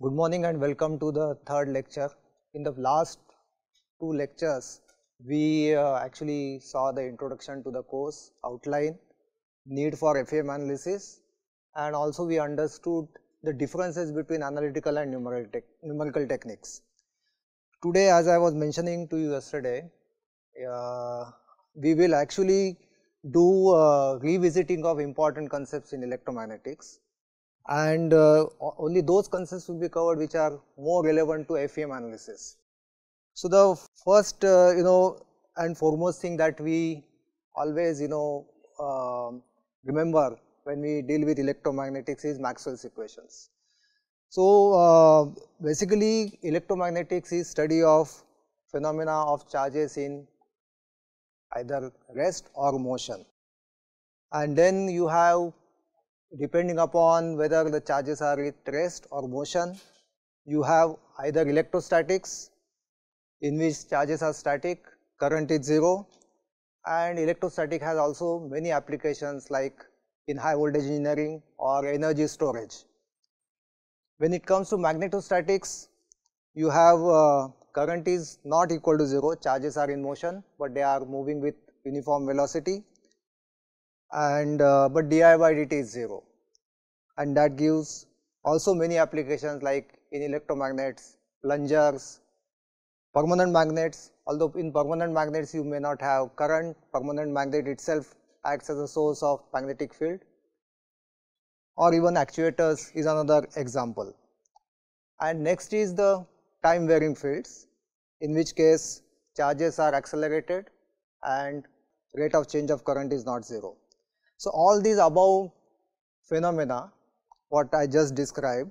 Good morning and welcome to the third lecture. In the last two lectures, we uh, actually saw the introduction to the course outline, need for FEM analysis and also we understood the differences between analytical and numerical, te numerical techniques. Today as I was mentioning to you yesterday, uh, we will actually do uh, revisiting of important concepts in electromagnetics and uh, only those concepts will be covered which are more relevant to FEM analysis. So, the first uh, you know and foremost thing that we always you know uh, remember when we deal with electromagnetics is Maxwell's equations. So, uh, basically electromagnetics is study of phenomena of charges in either rest or motion and then you have depending upon whether the charges are at rest or motion, you have either electrostatics in which charges are static, current is 0 and electrostatic has also many applications like in high voltage engineering or energy storage. When it comes to magnetostatics, you have uh, current is not equal to 0, charges are in motion, but they are moving with uniform velocity and uh, but DIY dt is 0 and that gives also many applications like in electromagnets, plungers, permanent magnets although in permanent magnets you may not have current permanent magnet itself acts as a source of magnetic field or even actuators is another example. And next is the time varying fields in which case charges are accelerated and rate of change of current is not 0. So, all these above phenomena what I just described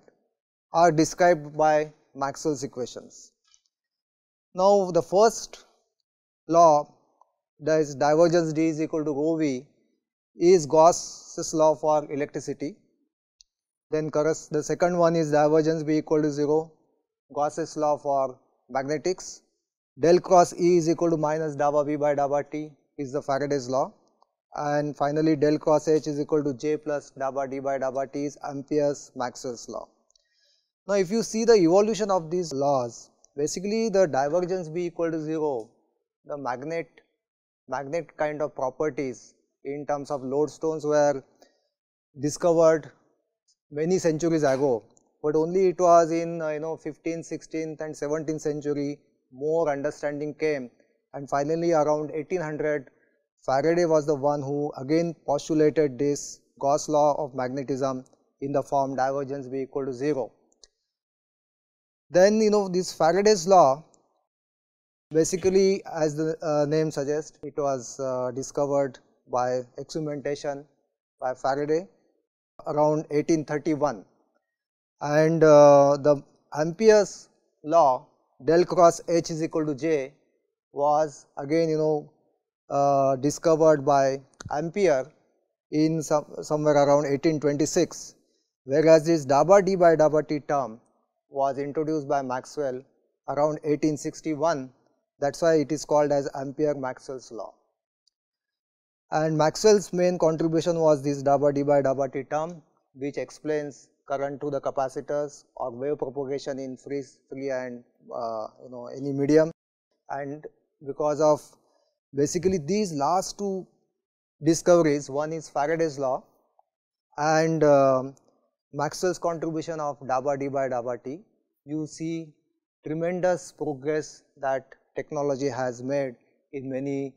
are described by Maxwell's equations. Now, the first law that is divergence D is equal to rho V is Gauss's law for electricity. Then the second one is divergence B equal to 0, Gauss's law for magnetics. Del cross E is equal to minus dava v by dava T is the Faraday's law and finally del cross H is equal to J plus dabba D by dabba T is Ampere's Maxwell's law. Now if you see the evolution of these laws basically the divergence B equal to 0 the magnet magnet kind of properties in terms of lodestones were discovered many centuries ago but only it was in uh, you know 15th 16th and 17th century more understanding came and finally around 1800 Faraday was the one who again postulated this Gauss law of magnetism in the form divergence B equal to 0. Then you know this Faraday's law basically as the uh, name suggests it was uh, discovered by experimentation by Faraday around 1831 and uh, the Ampere's law del cross H is equal to J was again you know uh, discovered by Ampere in some, somewhere around 1826, whereas this Daba D by Daba T term was introduced by Maxwell around 1861. That is why it is called as Ampere-Maxwell's law. And Maxwell's main contribution was this Daba D by Daba T term, which explains current to the capacitors or wave propagation in free, free and uh, you know any medium. And because of Basically these last two discoveries, one is Faraday's law and uh, Maxwell's contribution of DABA D by DABA T, you see tremendous progress that technology has made in many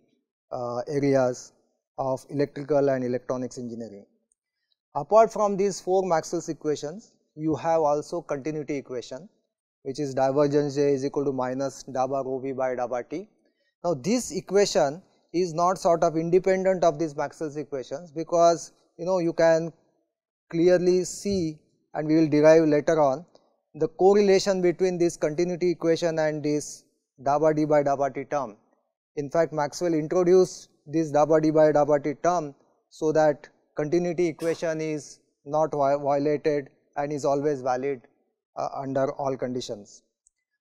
uh, areas of electrical and electronics engineering. Apart from these four Maxwell's equations, you have also continuity equation which is divergence J is equal to minus DABA rho V by DABA T now, this equation is not sort of independent of these Maxwell's equations because you know you can clearly see and we will derive later on the correlation between this continuity equation and this dabba d by dabba t term. In fact, Maxwell introduced this dabba d by dabba t term so that continuity equation is not violated and is always valid uh, under all conditions.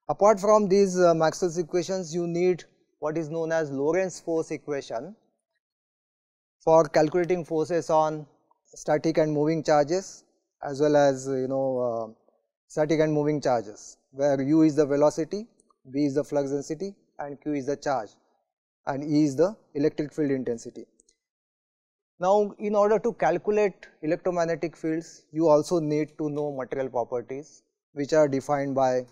Apart from these uh, Maxwell's equations, you need what is known as Lorentz force equation for calculating forces on static and moving charges as well as you know uh, static and moving charges where u is the velocity, v is the flux density and q is the charge and E is the electric field intensity. Now, in order to calculate electromagnetic fields, you also need to know material properties which are defined by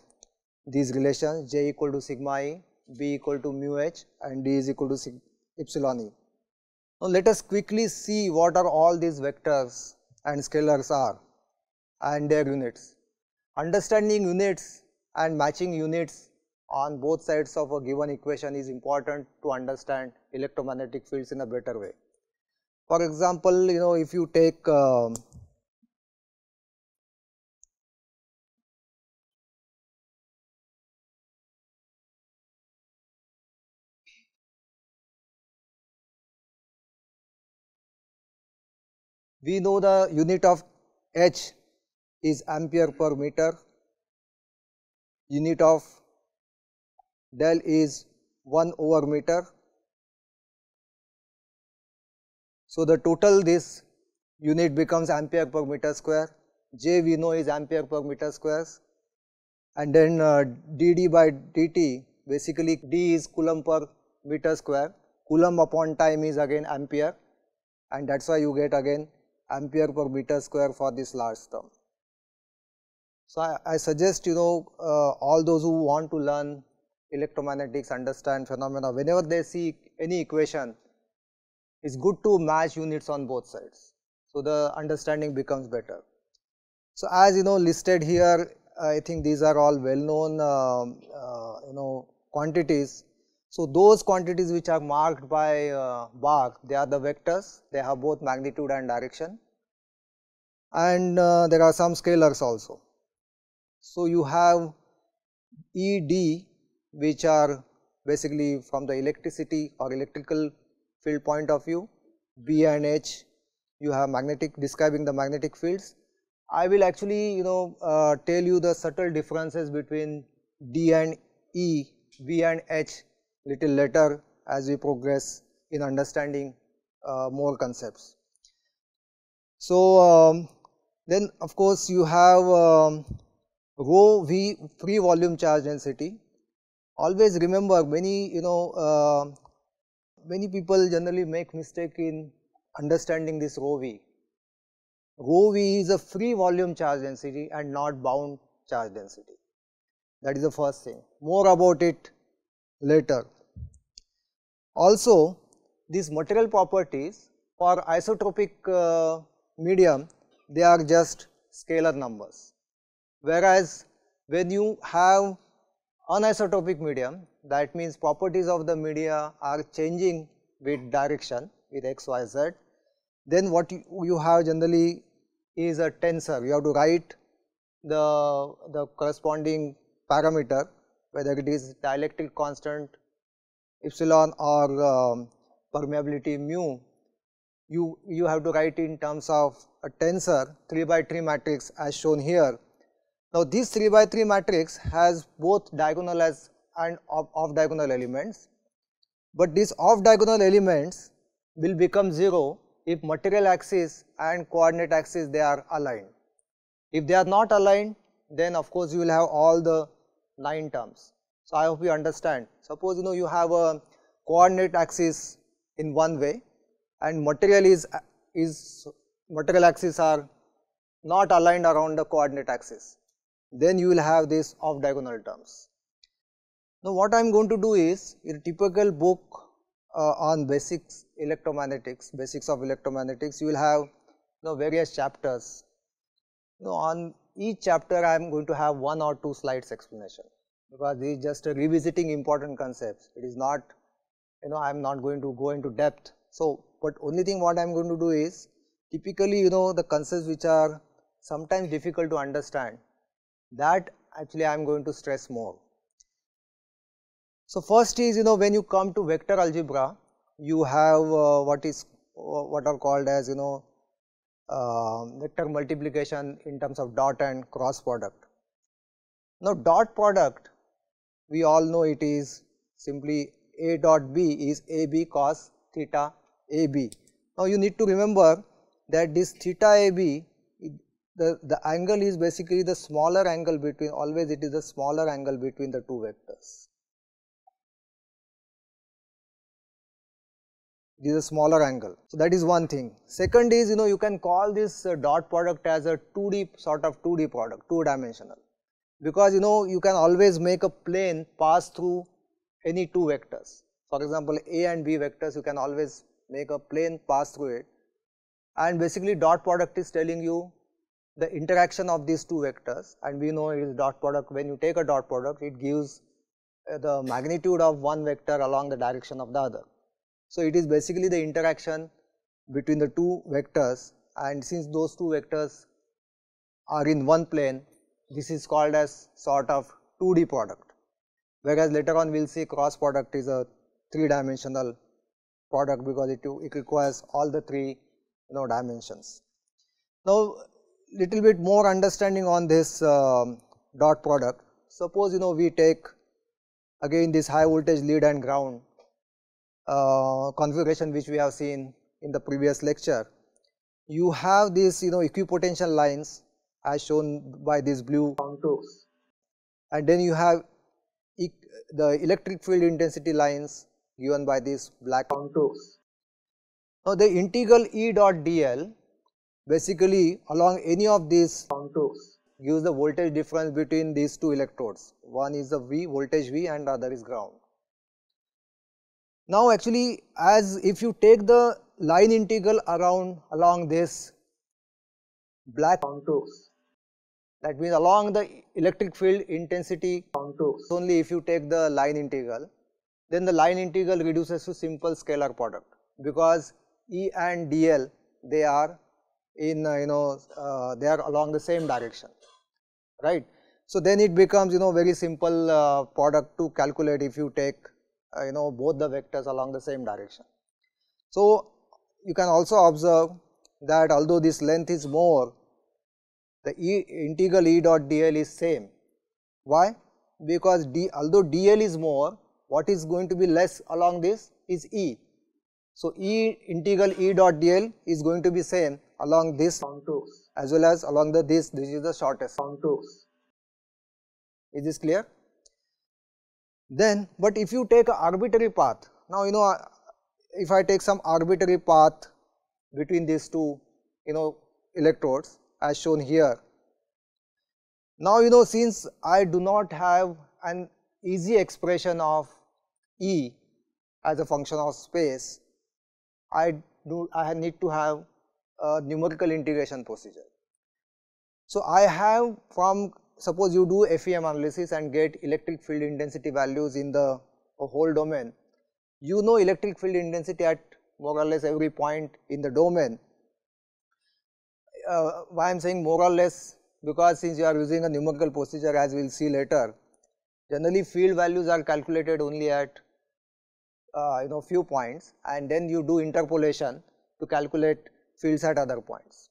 these relations J equal to sigma E B equal to mu H and D is equal to epsilon E. Now, let us quickly see what are all these vectors and scalars are and their units. Understanding units and matching units on both sides of a given equation is important to understand electromagnetic fields in a better way. For example, you know if you take uh, We know the unit of H is ampere per meter, unit of del is 1 over meter. So, the total this unit becomes ampere per meter square, J we know is ampere per meter square, and then uh, dD by dt basically D is coulomb per meter square, coulomb upon time is again ampere and that is why you get again ampere per meter square for this large term. So, I, I suggest you know uh, all those who want to learn electromagnetics understand phenomena whenever they see any equation it's good to match units on both sides. So, the understanding becomes better. So, as you know listed here I think these are all well known uh, um, uh, you know quantities so, those quantities which are marked by uh, bar, they are the vectors, they have both magnitude and direction and uh, there are some scalars also. So, you have ED which are basically from the electricity or electrical field point of view, B and H you have magnetic describing the magnetic fields. I will actually you know uh, tell you the subtle differences between D and E, B and H little later as we progress in understanding uh, more concepts. So, um, then of course, you have um, rho V free volume charge density. Always remember many you know uh, many people generally make mistake in understanding this rho V. Rho V is a free volume charge density and not bound charge density. That is the first thing. More about it later. Also these material properties for isotropic uh, medium they are just scalar numbers. Whereas when you have anisotropic medium that means properties of the media are changing with direction with x, y, z then what you, you have generally is a tensor you have to write the, the corresponding parameter whether it is dielectric constant epsilon or um, permeability mu, you, you have to write in terms of a tensor 3 by 3 matrix as shown here. Now, this 3 by 3 matrix has both diagonal as and off, off diagonal elements, but these off diagonal elements will become 0 if material axis and coordinate axis they are aligned. If they are not aligned then of course you will have all the 9 terms. So, I hope you understand Suppose you know you have a coordinate axis in one way and material is, is material axes are not aligned around the coordinate axis, then you will have these off diagonal terms. Now what I am going to do is your typical book uh, on basics electromagnetics, basics of electromagnetics, you will have you know, various chapters. You know, on each chapter I am going to have one or two slides explanation because this is just revisiting important concepts. It is not, you know, I am not going to go into depth. So, but only thing what I am going to do is typically, you know, the concepts which are sometimes difficult to understand that actually I am going to stress more. So, first is, you know, when you come to vector algebra, you have uh, what is uh, what are called as, you know, uh, vector multiplication in terms of dot and cross product. Now, dot product we all know it is simply A dot B is AB cos theta AB. Now, you need to remember that this theta AB the, the angle is basically the smaller angle between always it is the smaller angle between the two vectors. It is a smaller angle. So, that is one thing. Second is you know you can call this uh, dot product as a 2D sort of 2D product, two dimensional because you know you can always make a plane pass through any two vectors. For example, A and B vectors you can always make a plane pass through it and basically dot product is telling you the interaction of these two vectors and we know it is dot product when you take a dot product it gives uh, the magnitude of one vector along the direction of the other. So, it is basically the interaction between the two vectors and since those two vectors are in one plane this is called as sort of 2D product whereas later on we will see cross product is a 3 dimensional product because it, it requires all the 3 you know dimensions. Now little bit more understanding on this uh, dot product suppose you know we take again this high voltage lead and ground uh, configuration which we have seen in the previous lecture you have these you know equipotential lines as shown by these blue contours. And then you have e the electric field intensity lines given by these black contours. Now the integral E dot dl basically along any of these contours gives the voltage difference between these two electrodes. One is the V voltage V and other is ground. Now actually as if you take the line integral around along this black contours that means along the electric field intensity contours only if you take the line integral then the line integral reduces to simple scalar product because E and dl they are in uh, you know uh, they are along the same direction right. So, then it becomes you know very simple uh, product to calculate if you take uh, you know both the vectors along the same direction. So, you can also observe that although this length is more the e integral E dot dl is same. Why? Because d although dl is more, what is going to be less along this is E. So, E integral E dot dl is going to be same along this contours as well as along the this, this is the shortest contours. Is this clear? Then, but if you take an arbitrary path, now you know uh, if I take some arbitrary path between these two you know electrodes, as shown here. Now you know since I do not have an easy expression of E as a function of space, I do I need to have a numerical integration procedure. So I have from suppose you do FEM analysis and get electric field intensity values in the whole domain, you know electric field intensity at more or less every point in the domain uh, why I am saying more or less because since you are using a numerical procedure as we will see later, generally field values are calculated only at uh, you know few points and then you do interpolation to calculate fields at other points.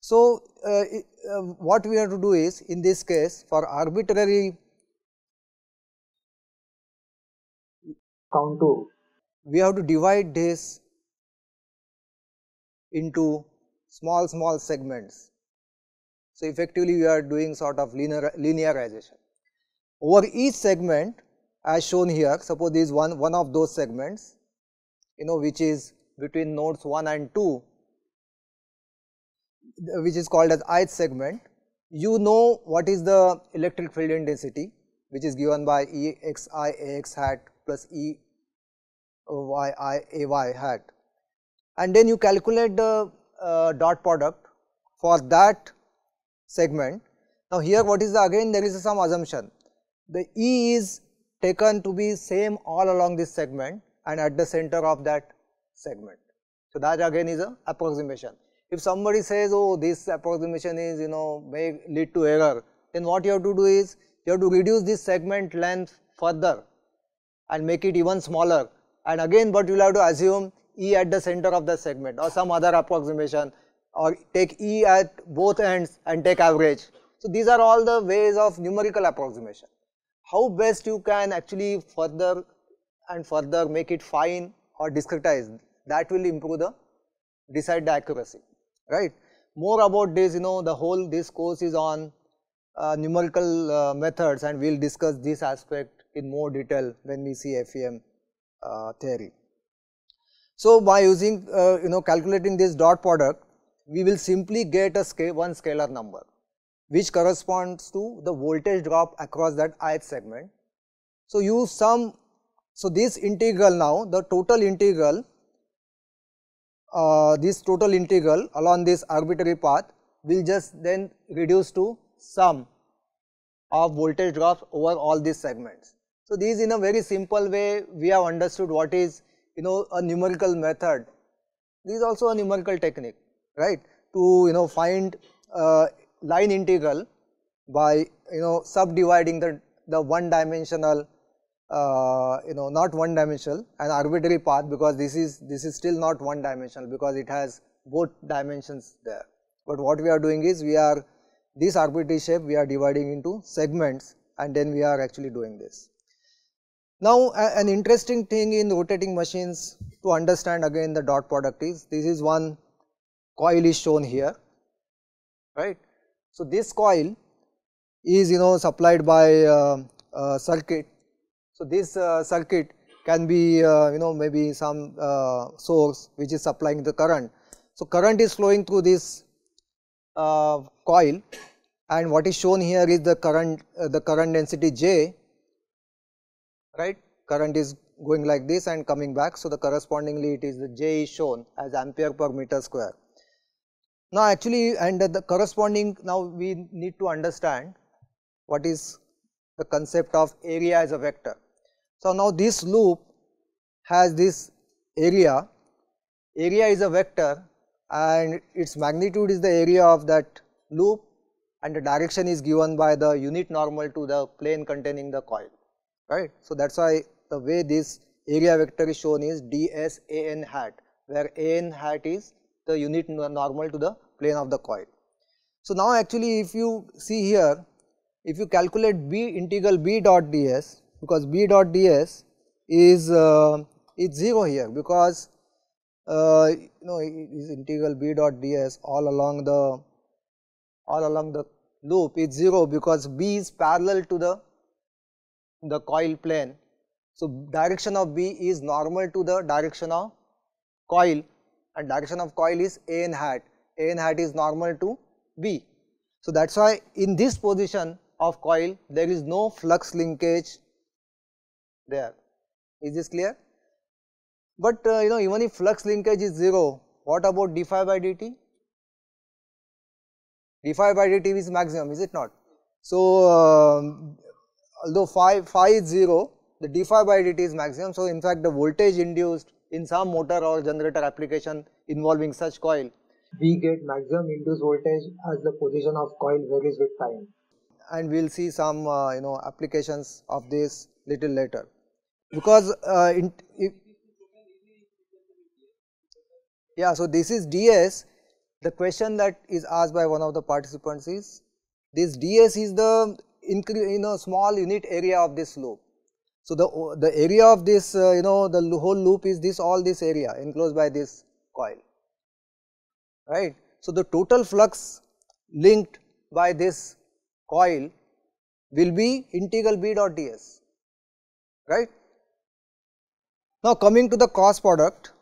So, uh, uh, what we have to do is in this case for arbitrary contour we have to divide this into small small segments. So, effectively we are doing sort of linear, linearization. Over each segment as shown here suppose there is one, one of those segments you know which is between nodes 1 and 2 which is called as ith segment. You know what is the electric field intensity which is given by E x i a x hat plus E y i a y hat and then you calculate the uh, dot product for that segment. Now here what is the again there is some assumption the E is taken to be same all along this segment and at the center of that segment. So that again is a approximation. If somebody says oh this approximation is you know may lead to error then what you have to do is you have to reduce this segment length further and make it even smaller and again but you will have to assume E at the center of the segment or some other approximation or take E at both ends and take average. So, these are all the ways of numerical approximation. How best you can actually further and further make it fine or discretized that will improve the decide the accuracy right. More about this you know the whole this course is on uh, numerical uh, methods and we will discuss this aspect in more detail when we see FEM uh, theory. So, by using uh, you know calculating this dot product, we will simply get a scale, one scalar number which corresponds to the voltage drop across that ith segment. So, you sum so this integral now the total integral uh, this total integral along this arbitrary path will just then reduce to sum of voltage drops over all these segments. So, these in a very simple way we have understood what is you know a numerical method this is also a numerical technique right to you know find a line integral by you know subdividing the the one dimensional uh, you know not one dimensional an arbitrary path because this is this is still not one dimensional because it has both dimensions there but what we are doing is we are this arbitrary shape we are dividing into segments and then we are actually doing this now an interesting thing in rotating machines to understand again the dot product is this is one coil is shown here right. So this coil is you know supplied by uh, uh, circuit. So this uh, circuit can be uh, you know maybe some uh, source which is supplying the current. So current is flowing through this uh, coil and what is shown here is the current the current density J right current is going like this and coming back. So, the correspondingly it is the J is shown as ampere per meter square. Now, actually and the corresponding now we need to understand what is the concept of area as a vector. So, now this loop has this area, area is a vector and its magnitude is the area of that loop and the direction is given by the unit normal to the plane containing the coil right. So, that is why the way this area vector is shown is ds an hat where an hat is the unit normal to the plane of the coil. So, now actually if you see here if you calculate b integral b dot ds because b dot ds is uh, 0 here because uh, you know is integral b dot ds all along the all along the loop is 0 because b is parallel to the the coil plane. So, direction of B is normal to the direction of coil and direction of coil is A n hat, A n hat is normal to B. So, that is why in this position of coil there is no flux linkage there. Is this clear? But uh, you know even if flux linkage is 0, what about d phi by dt? d phi by dt is maximum is it not? So, uh, although phi, phi is 0, the d phi by dt is maximum. So, in fact, the voltage induced in some motor or generator application involving such coil. We get maximum induced voltage as the position of coil varies with time. And we will see some uh, you know applications of this little later because uh, in, yeah so this is ds the question that is asked by one of the participants is this ds is the in a small unit area of this loop. So, the, the area of this uh, you know the whole loop is this all this area enclosed by this coil right. So, the total flux linked by this coil will be integral B dot ds right. Now, coming to the cross product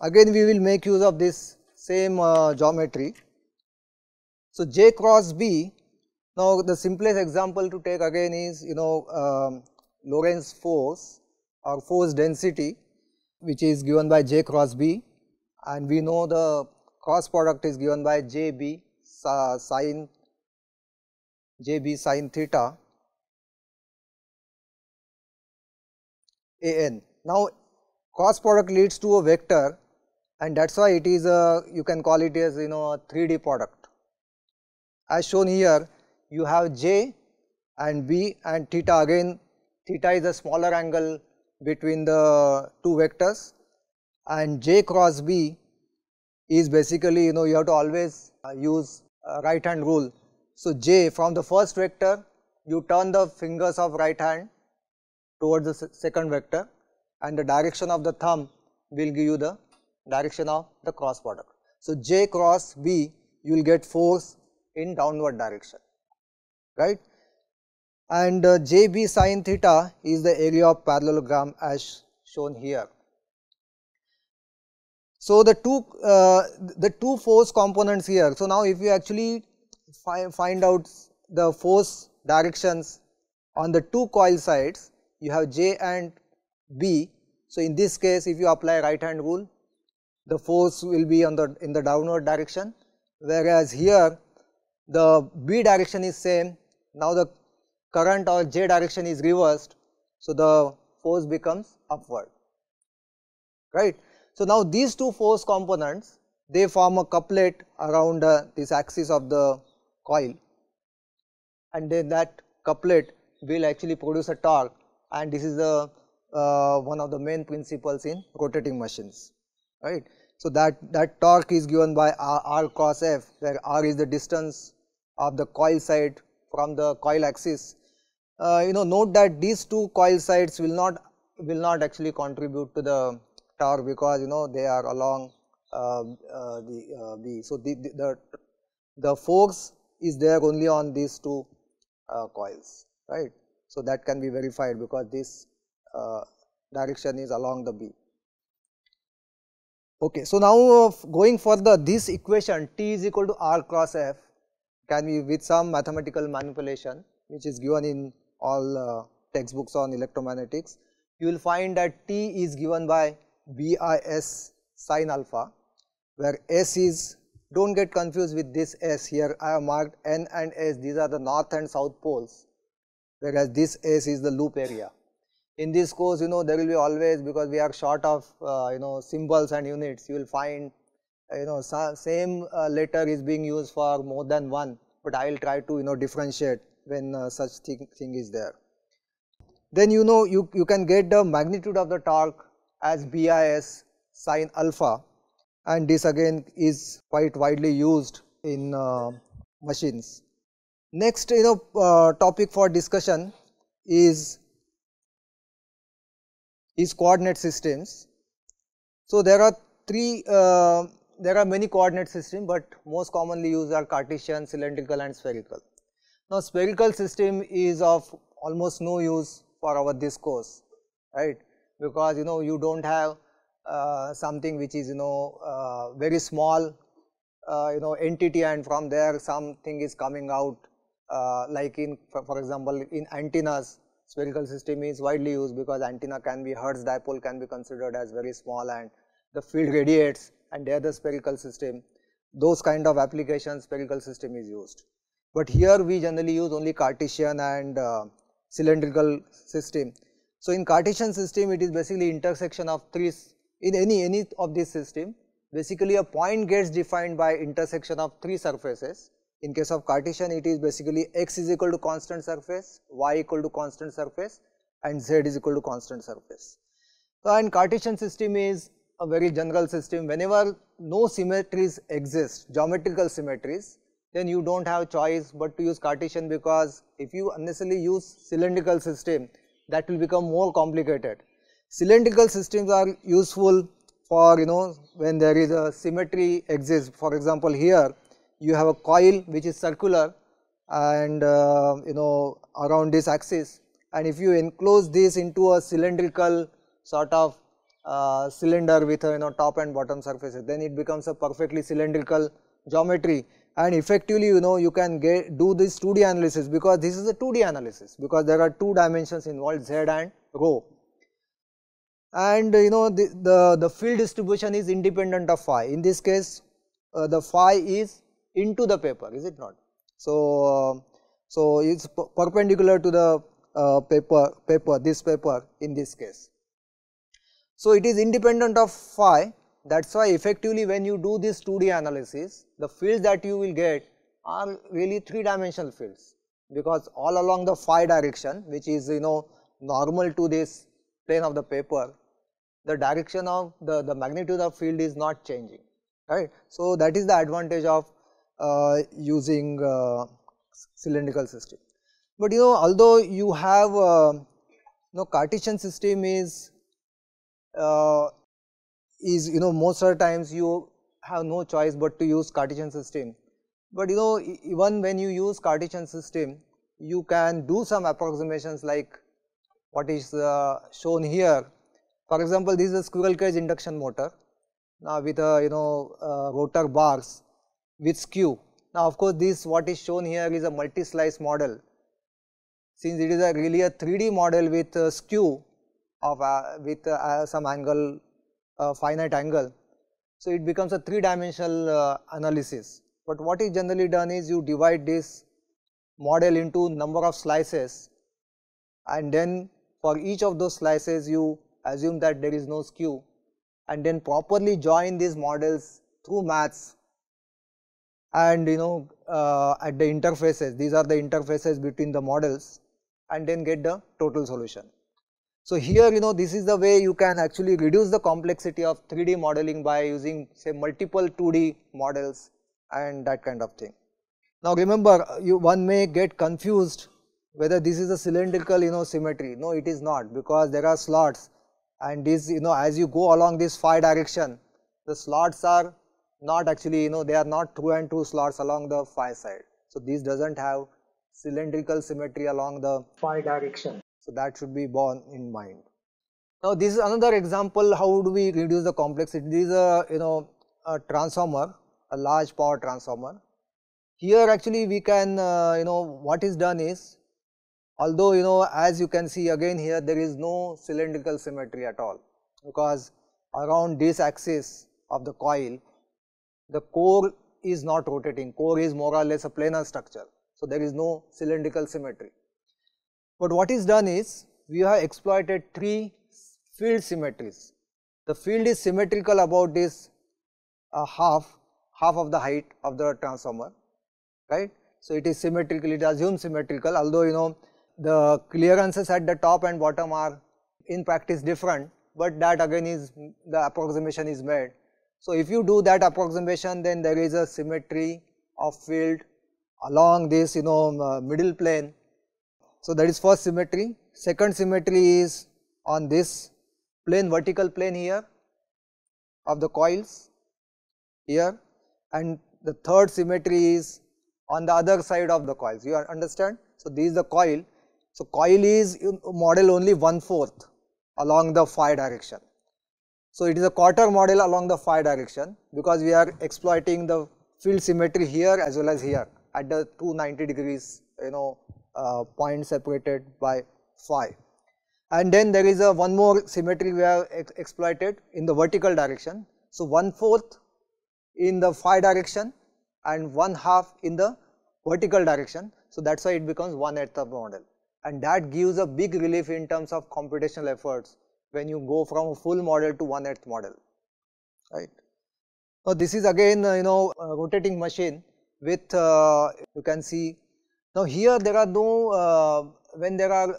again we will make use of this same uh, geometry. So, j cross b now, the simplest example to take again is you know um, Lorentz force or force density which is given by J cross B and we know the cross product is given by J B sine J B sine theta A n. Now, cross product leads to a vector and that is why it is a you can call it as you know a 3D product. As shown here you have j and b and theta again theta is a smaller angle between the two vectors and j cross b is basically you know you have to always uh, use uh, right hand rule. So, j from the first vector you turn the fingers of right hand towards the second vector and the direction of the thumb will give you the direction of the cross product. So, j cross b you will get force in downward direction right and uh, jb sine theta is the area of parallelogram as shown here. So, the two uh, the two force components here. So, now if you actually fi find out the force directions on the two coil sides you have J and B. So, in this case if you apply right hand rule the force will be on the in the downward direction whereas here the B direction is same now the current or J direction is reversed, so the force becomes upward, right. So now these two force components, they form a couplet around uh, this axis of the coil and then that couplet will actually produce a torque and this is the uh, one of the main principles in rotating machines, right. So that, that torque is given by R, R cross F where R is the distance of the coil side from the coil axis, uh, you know note that these two coil sides will not will not actually contribute to the torque because you know they are along uh, uh, the, uh, the so the, the the force is there only on these two uh, coils right. So, that can be verified because this uh, direction is along the B. Okay, so now going further this equation T is equal to R cross F can be with some mathematical manipulation which is given in all uh, textbooks on electromagnetics, you will find that T is given by BIS sine alpha where S is do not get confused with this S here I have marked N and S these are the north and south poles whereas this S is the loop area. In this course you know there will be always because we are short of uh, you know symbols and units you will find uh, you know same uh, letter is being used for more than one but I will try to you know differentiate when uh, such thing, thing is there. Then you know you, you can get the magnitude of the torque as BIS sine alpha and this again is quite widely used in uh, machines. Next you know uh, topic for discussion is is coordinate systems. So, there are three uh, there are many coordinate systems, but most commonly used are Cartesian, cylindrical and spherical. Now spherical system is of almost no use for our this course, right, because you know you do not have uh, something which is you know uh, very small uh, you know entity and from there something is coming out uh, like in for, for example in antennas spherical system is widely used because antenna can be Hertz dipole can be considered as very small and the field radiates and there the spherical system, those kind of applications spherical system is used. But here we generally use only Cartesian and uh, cylindrical system. So, in Cartesian system it is basically intersection of three in any any of this system basically a point gets defined by intersection of three surfaces. In case of Cartesian it is basically x is equal to constant surface, y equal to constant surface and z is equal to constant surface. So, in Cartesian system is a very general system, whenever no symmetries exist, geometrical symmetries, then you do not have choice but to use Cartesian because if you unnecessarily use cylindrical system that will become more complicated. Cylindrical systems are useful for you know when there is a symmetry exists for example here you have a coil which is circular and uh, you know around this axis and if you enclose this into a cylindrical sort of cylinder with a you know top and bottom surfaces then it becomes a perfectly cylindrical geometry and effectively you know you can get do this 2D analysis because this is a 2D analysis because there are two dimensions involved z and rho and you know the, the, the field distribution is independent of phi in this case uh, the phi is into the paper is it not. So, uh, so it is perpendicular to the uh, paper, paper this paper in this case. So, it is independent of phi that is why effectively when you do this 2D analysis the fields that you will get are really 3 dimensional fields because all along the phi direction which is you know normal to this plane of the paper the direction of the, the magnitude of field is not changing right. So, that is the advantage of uh, using uh, cylindrical system. But you know although you have uh, you know Cartesian system is uh, is you know most of the times you have no choice but to use Cartesian system. But you know even when you use Cartesian system you can do some approximations like what is uh, shown here. For example, this is a squirrel cage induction motor now with a you know uh, rotor bars with skew. Now of course, this what is shown here is a multi-slice model since it is a really a 3D model with uh, skew of uh, with uh, some angle uh, finite angle. So, it becomes a three dimensional analysis, but what is generally done is you divide this model into number of slices and then for each of those slices you assume that there is no skew and then properly join these models through maths and you know at the interfaces these are the interfaces between the models and then get the total solution. So here you know this is the way you can actually reduce the complexity of 3D modeling by using say multiple 2D models and that kind of thing. Now remember you one may get confused whether this is a cylindrical you know symmetry no it is not because there are slots and this you know as you go along this phi direction the slots are not actually you know they are not two and two slots along the phi side. So this does not have cylindrical symmetry along the phi direction so, that should be borne in mind. Now, this is another example how do we reduce the complexity. This is a you know a transformer, a large power transformer. Here actually we can uh, you know what is done is although you know as you can see again here there is no cylindrical symmetry at all because around this axis of the coil the core is not rotating core is more or less a planar structure. So, there is no cylindrical symmetry. But what is done is we have exploited three field symmetries. The field is symmetrical about this uh, half, half of the height of the transformer, right. So, it is symmetrical, it assumes symmetrical although you know the clearances at the top and bottom are in practice different, but that again is the approximation is made. So, if you do that approximation then there is a symmetry of field along this you know uh, middle plane so, that is first symmetry. Second symmetry is on this plane vertical plane here of the coils here and the third symmetry is on the other side of the coils you understand. So, this is the coil. So, coil is model only one fourth along the phi direction. So, it is a quarter model along the phi direction because we are exploiting the field symmetry here as well as here at the 290 degrees you know uh, point separated by phi. And then there is a one more symmetry we have ex exploited in the vertical direction. So, one fourth in the phi direction and one half in the vertical direction. So, that is why it becomes one eighth of the model and that gives a big relief in terms of computational efforts when you go from a full model to one eighth model, right. So this is again uh, you know rotating machine with uh, you can see now here there are no, uh, when there are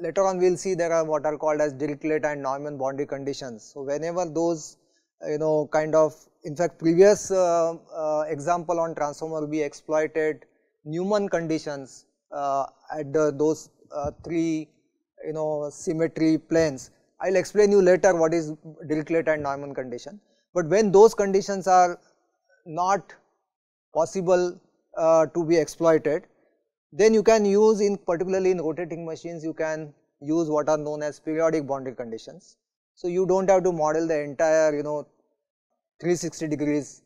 later on we will see there are what are called as Dirichlet and Neumann boundary conditions. So whenever those uh, you know kind of in fact previous uh, uh, example on transformer we exploited Newman conditions uh, at the, those uh, three you know symmetry planes. I will explain you later what is Dirichlet and Neumann condition. But when those conditions are not possible to be exploited then you can use in particularly in rotating machines you can use what are known as periodic boundary conditions. So, you do not have to model the entire you know 360 degrees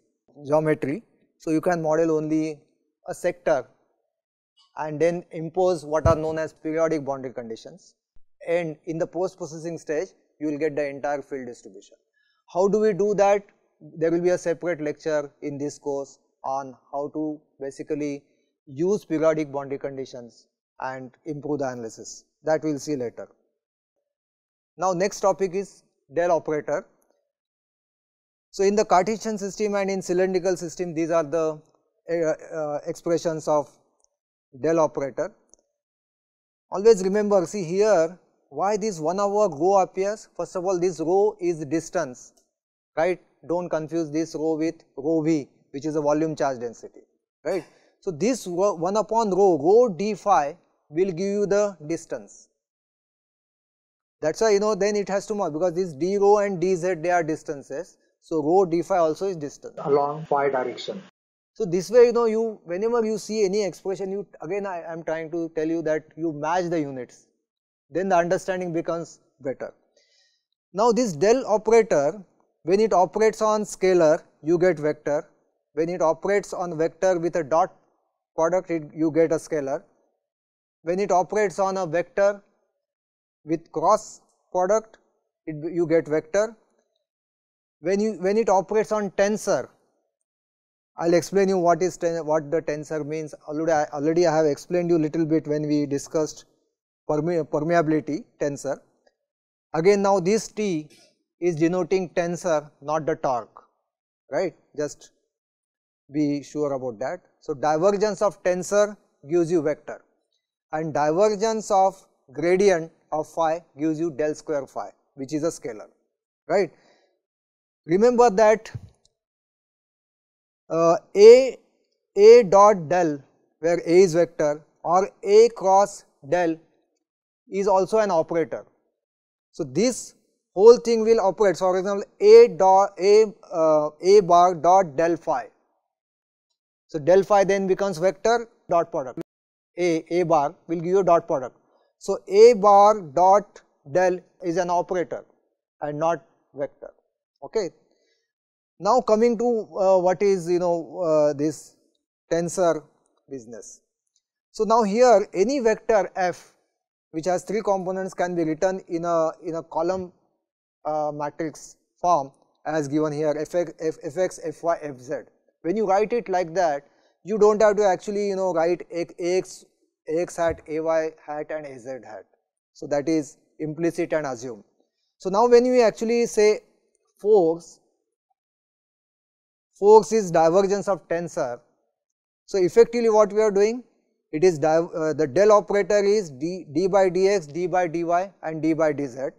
geometry. So, you can model only a sector and then impose what are known as periodic boundary conditions and in the post processing stage you will get the entire field distribution. How do we do that? There will be a separate lecture in this course on how to basically use periodic boundary conditions and improve the analysis that we will see later. Now next topic is del operator. So in the Cartesian system and in cylindrical system these are the uh, uh, expressions of del operator. Always remember see here why this 1 hour rho appears first of all this rho is distance right do not confuse this rho with rho v which is a volume charge density right. So, this 1 upon rho, rho d phi will give you the distance. That is why you know then it has to move because this d rho and dz they are distances. So, rho d phi also is distance. Along phi direction. So, this way you know you whenever you see any expression you again I am trying to tell you that you match the units then the understanding becomes better. Now, this del operator when it operates on scalar you get vector when it operates on vector with a dot product it, you get a scalar. When it operates on a vector with cross product it, you get vector. When you when it operates on tensor I will explain you what is what the tensor means already I, already I have explained you little bit when we discussed perme permeability tensor. Again now this T is denoting tensor not the torque right just be sure about that. So, divergence of tensor gives you vector and divergence of gradient of phi gives you del square phi which is a scalar right. Remember that uh, A A dot del where A is vector or A cross del is also an operator. So, this whole thing will operate. So, for example, A dot A uh, A bar dot del phi so, del phi then becomes vector dot product A, A bar will give you dot product. So, A bar dot del is an operator and not vector. Okay. Now, coming to uh, what is you know uh, this tensor business. So, now here any vector f which has three components can be written in a in a column uh, matrix form as given here f, fx, fy, fz. When you write it like that, you do not have to actually you know write x, x hat, ay hat and az hat. So, that is implicit and assumed. So, now when you actually say force, force is divergence of tensor. So, effectively what we are doing? It is uh, the del operator is d, d by dx, d by dy and d by dz.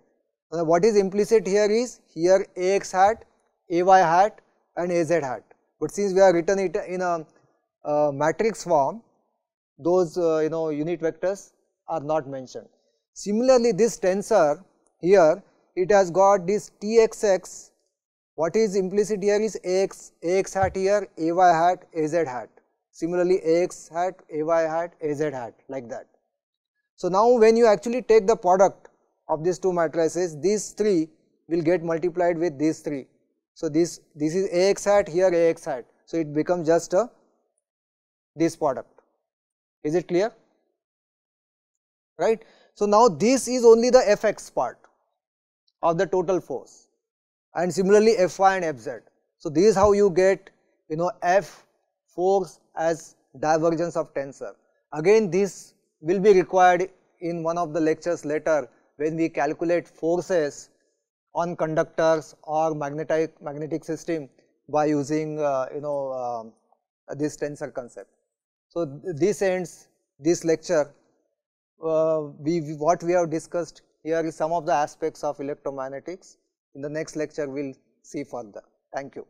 Now, what is implicit here is here ax hat, ay hat and az hat. But since we have written it in a, a matrix form, those uh, you know unit vectors are not mentioned. Similarly, this tensor here it has got this Txx what is implicit here is Ax, Ax hat here, Ay hat, Az hat. Similarly, Ax hat, Ay hat, Az hat like that. So, now when you actually take the product of these two matrices, these three will get multiplied with these three so, this, this is Ax hat here Ax hat. So, it becomes just a this product. Is it clear? Right. So, now this is only the Fx part of the total force and similarly Fy and Fz. So, this is how you get you know F force as divergence of tensor. Again this will be required in one of the lectures later when we calculate forces on conductors or magnetic magnetic system by using uh, you know uh, this tensor concept. So, this ends this lecture uh, we what we have discussed here is some of the aspects of electromagnetics in the next lecture we will see further. Thank you.